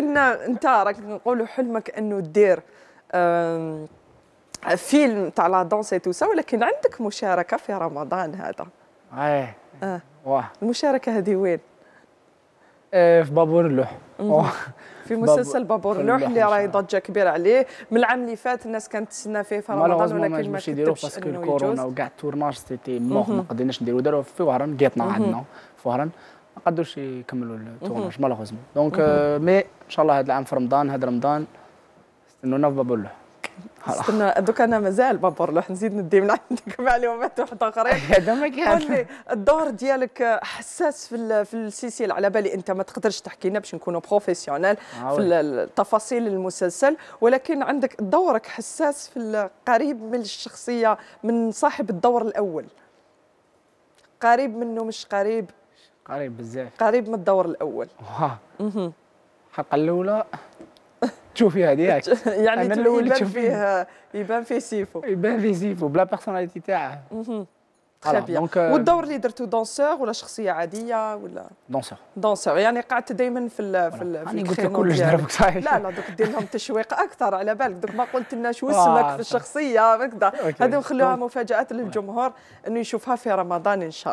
كنا انت راك نقولوا حلمك انه دير فيلم تاع لا دونس اي توسا ولكن عندك مشاركه في رمضان هذا ايه اه واه المشاركه هذه وين؟ إيه، في بابور اللوح في مسلسل بابور اللوح اللي راهي ضجه كبيره عليه من العام اللي فات الناس كانت تستنى فيه في رمضان ولكن ما يديروه باسكو الكورونا وكاع التورناج سيتي موخ ما قدرناش نديروه داروا في وهران قيطنا عندنا في وهران ما قدوش يكملوا التورناج مالوغوزمون دونك آه، مي ان شاء الله هذا العام في رمضان هذا رمضان استنونا في بابولو استنى دوك انا مازال بابور لوح نزيد ندي من عندك معلومات واحد اخرين قول لي الدور ديالك حساس في في السلسله على بالي انت ما تقدرش تحكي لنا باش نكونوا بروفيسيونيل آه، في تفاصيل المسلسل ولكن عندك دورك حساس في قريب من الشخصيه من صاحب الدور الاول قريب منه مش قريب قريب بزاف قريب من الدور الاول واه الحلقه الاولى تشوفي هذيك يعني يبان فيه يبان فيه سيفو يبان فيه سيفو بلا بيرسوناليتي تاعه دونك euh, والدور اللي درتو دونسور ولا شخصيه عاديه ولا دونسور دونسور يعني قعدت دائما في ال في ال في قلت لك كلش دربك صحيح لا لا دوك دير لهم تشويق اكثر على بالك دوك ما قلت لنا شو اسمك في الشخصيه هكذا هذه نخلوها مفاجاه للجمهور انه يشوفها في رمضان ان شاء الله